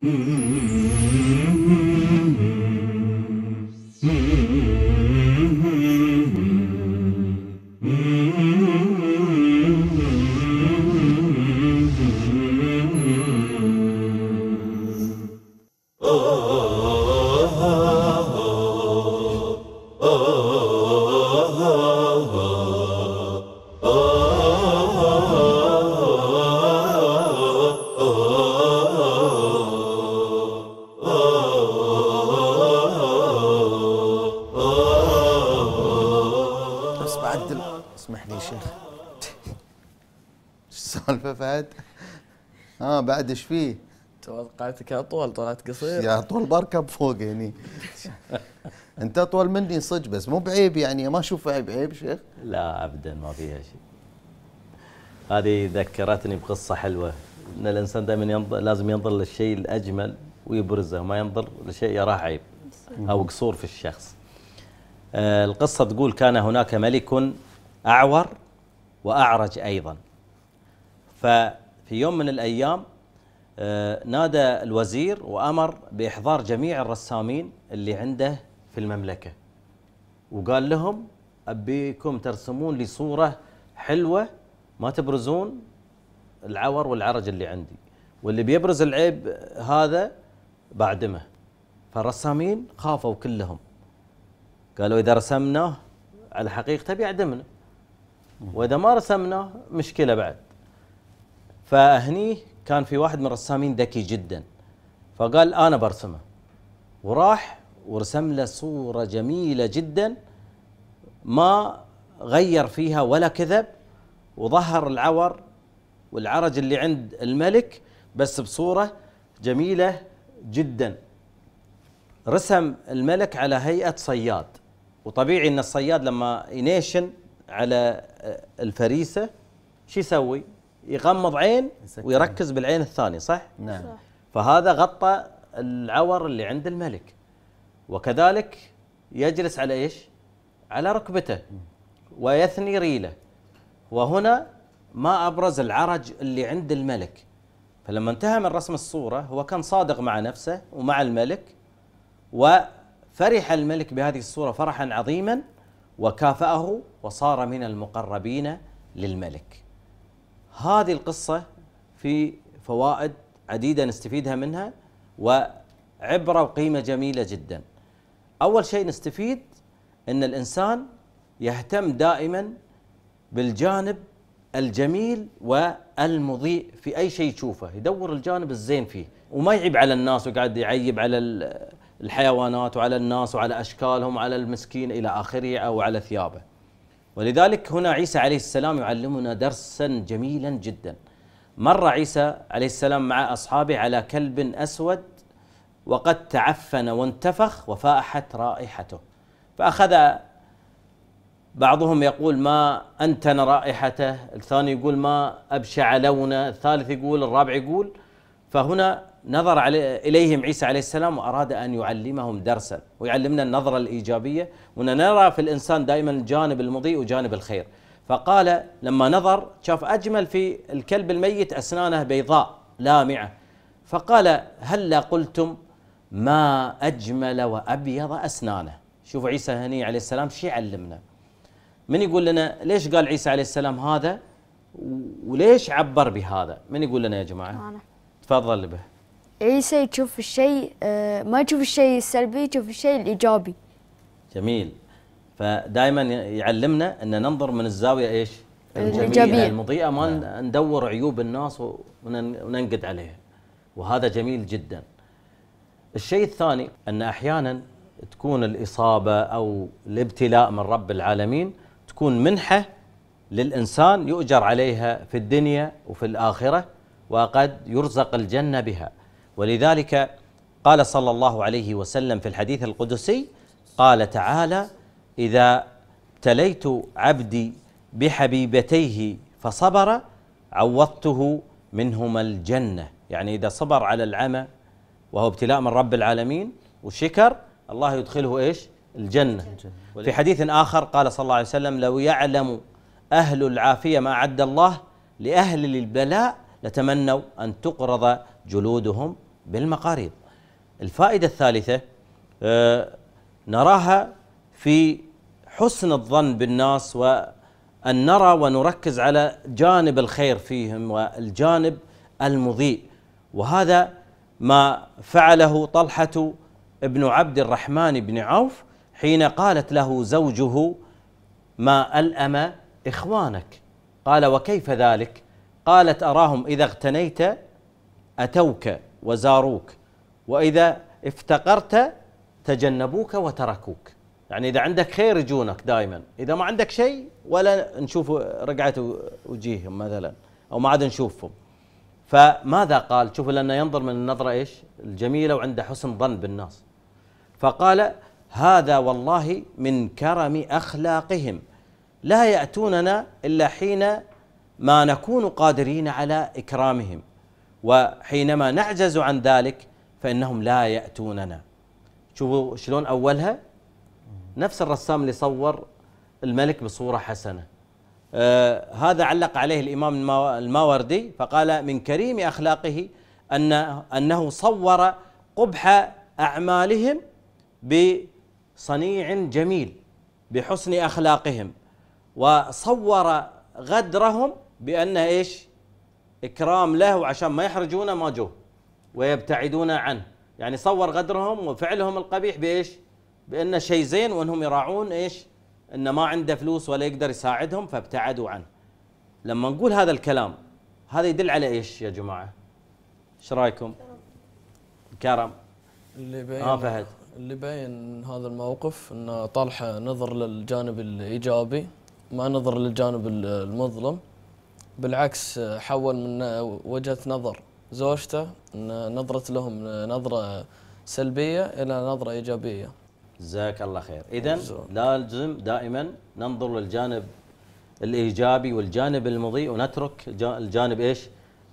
Mm-hmm. اسمح لي شيخ شو السالفه فهد؟ ها آه، بعد ايش فيه؟ توقعتك اطول طلعت قصير يا طول بركب فوق هني يعني. انت اطول مني صدق بس مو بعيب يعني ما اشوف عيب عيب شيخ لا ابدا ما فيها شيء هذه ذكرتني بقصه حلوه ان الانسان دائما ينظر لازم ينظر للشيء الاجمل ويبرزه ما ينظر لشيء يراه عيب او قصور في الشخص آه، القصه تقول كان هناك ملك أعور وأعرج أيضا ففي يوم من الأيام آه، نادى الوزير وأمر بإحضار جميع الرسامين اللي عنده في المملكة وقال لهم أبيكم ترسمون لي صورة حلوة ما تبرزون العور والعرج اللي عندي واللي بيبرز العيب هذا بعدمه فالرسامين خافوا كلهم قالوا إذا رسمناه على حقيقته بيعدمنا واذا ما رسمنا مشكله بعد فهني كان في واحد من الرسامين ذكي جدا فقال انا برسمه وراح ورسم له صوره جميله جدا ما غير فيها ولا كذب وظهر العور والعرج اللي عند الملك بس بصوره جميله جدا رسم الملك على هيئه صياد وطبيعي ان الصياد لما ينيشن على الفريسه شو يسوي؟ يغمض عين ويركز بالعين الثانيه صح؟ نعم صح. فهذا غطى العور اللي عند الملك وكذلك يجلس على ايش؟ على ركبته ويثني ريله وهنا ما ابرز العرج اللي عند الملك فلما انتهى من رسم الصوره هو كان صادق مع نفسه ومع الملك وفرح الملك بهذه الصوره فرحا عظيما وكافأه وصار من المقربين للملك هذه القصة في فوائد عديدة نستفيدها منها وعبرة وقيمة جميلة جدا أول شيء نستفيد أن الإنسان يهتم دائما بالجانب الجميل والمضيء في أي شيء يشوفه يدور الجانب الزين فيه وما يعيب على الناس وقاعد يعيب على الحيوانات وعلى الناس وعلى أشكالهم وعلى المسكين إلى آخره أو على ثيابه ولذلك هنا عيسى عليه السلام يعلمنا درسا جميلا جدا مر عيسى عليه السلام مع أصحابه على كلب أسود وقد تعفن وانتفخ وفاحت رائحته فأخذ بعضهم يقول ما أنتن رائحته الثاني يقول ما أبشع لونه الثالث يقول الرابع يقول فهنا نظر عليه إليهم عيسى عليه السلام وأراد أن يعلمهم درسا ويعلمنا النظرة الإيجابية وأن نرى في الإنسان دائما الجانب المضيء وجانب الخير فقال لما نظر شاف أجمل في الكلب الميت أسنانه بيضاء لامعة فقال هلا هل قلتم ما أجمل وأبيض أسنانه شوف عيسى هني عليه السلام شي علمنا من يقول لنا ليش قال عيسى عليه السلام هذا وليش عبر بهذا من يقول لنا يا جماعة أنا. تفضل به عيسى يشوف الشيء آه، ما يشوف الشيء السلبي يشوف الشيء الايجابي جميل فدائما يعلمنا ان ننظر من الزاويه ايش الايجابيه المضيئه ما ندور عيوب الناس وننقد عليها وهذا جميل جدا الشيء الثاني ان احيانا تكون الاصابه او الابتلاء من رب العالمين تكون منحه للانسان يؤجر عليها في الدنيا وفي الاخره وقد يرزق الجنه بها ولذلك قال صلى الله عليه وسلم في الحديث القدسي قال تعالى اذا ابتليت عبدي بحبيبتيه فصبر عوضته منهما الجنه يعني اذا صبر على العمى وهو ابتلاء من رب العالمين وشكر الله يدخله ايش الجنه في حديث اخر قال صلى الله عليه وسلم لو يعلم اهل العافيه ما اعد الله لاهل البلاء لتمنوا ان تقرض جلودهم بالمقاريض الفائدة الثالثة آه، نراها في حسن الظن بالناس وأن نرى ونركز على جانب الخير فيهم والجانب المضيء وهذا ما فعله طلحة ابن عبد الرحمن بن عوف حين قالت له زوجه ما ألأم إخوانك قال وكيف ذلك قالت أراهم إذا اغتنيت أتوك وزاروك وإذا افتقرت تجنبوك وتركوك يعني إذا عندك خير يجونك دائما إذا ما عندك شيء ولا نشوف رقعة وجيههم مثلا أو ما عاد نشوفهم فماذا قال شوفوا لأنه ينظر من النظرة إيش الجميلة وعنده حسن ظن بالناس فقال هذا والله من كرم أخلاقهم لا يأتوننا إلا حين ما نكون قادرين على إكرامهم وحينما نعجز عن ذلك فإنهم لا يأتوننا شوفوا شلون أولها نفس الرسام اللي صور الملك بصورة حسنة آه هذا علق عليه الإمام الماوردي فقال من كريم أخلاقه أن أنه صور قبح أعمالهم بصنيع جميل بحسن أخلاقهم وصور غدرهم بأن إيش إكرام له وعشان ما يحرجونه ما جو ويبتعدون عنه يعني صور غدرهم وفعلهم القبيح بإيش بأنه شيء زين وأنهم يراعون إيش أنه ما عنده فلوس ولا يقدر يساعدهم فابتعدوا عنه لما نقول هذا الكلام هذا يدل على إيش يا جماعة ايش رايكم كرم اللي بين آه فهد اللي بين هذا الموقف ان طالحه نظر للجانب الايجابي ما نظر للجانب المظلم بالعكس حول من وجهه نظر زوجته نظرت لهم نظره سلبيه الى نظره ايجابيه. جزاك الله خير، اذا لازم دائما ننظر للجانب الايجابي والجانب المضيء ونترك الجانب ايش؟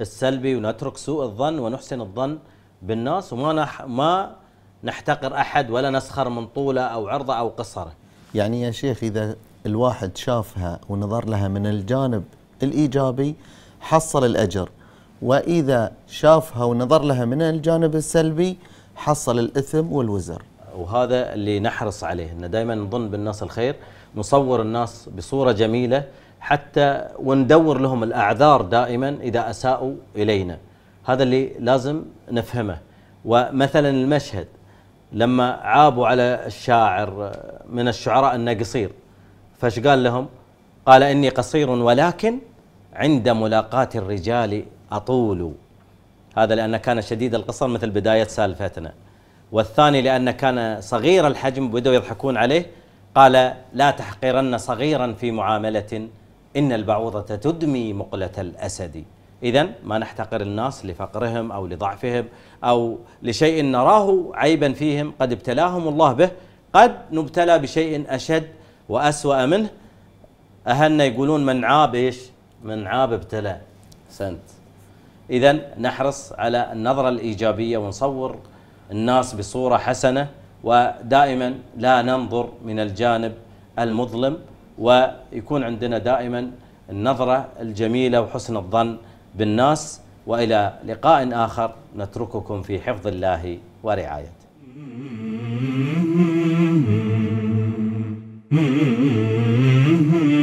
السلبي ونترك سوء الظن ونحسن الظن بالناس وما نح ما نحتقر احد ولا نسخر من طوله او عرضه او قصره. يعني يا شيخ اذا الواحد شافها ونظر لها من الجانب الايجابي حصل الاجر واذا شافها ونظر لها من الجانب السلبي حصل الاثم والوزر. وهذا اللي نحرص عليه ان دائما نظن بالناس الخير، نصور الناس بصوره جميله حتى وندور لهم الاعذار دائما اذا اساءوا الينا. هذا اللي لازم نفهمه. ومثلا المشهد لما عابوا على الشاعر آه، من الشعراء قصير فايش قال لهم؟ قال إني قصير ولكن عند ملاقاة الرجال أطول هذا لأن كان شديد القصر مثل بداية سالفتنا والثاني لأن كان صغير الحجم بدأوا يضحكون عليه قال لا تحقرن صغيرا في معاملة إن البعوضة تدمي مقلة الأسد إذا ما نحتقر الناس لفقرهم أو لضعفهم أو لشيء نراه عيبا فيهم قد ابتلاهم الله به قد نبتلى بشيء أشد وأسوأ منه أهلنا يقولون من عاب إيش من عاب ابتلى سنت إذا نحرص على النظرة الإيجابية ونصور الناس بصورة حسنة ودائما لا ننظر من الجانب المظلم ويكون عندنا دائما النظرة الجميلة وحسن الظن بالناس وإلى لقاء آخر نترككم في حفظ الله ورعايته Mm-hmm.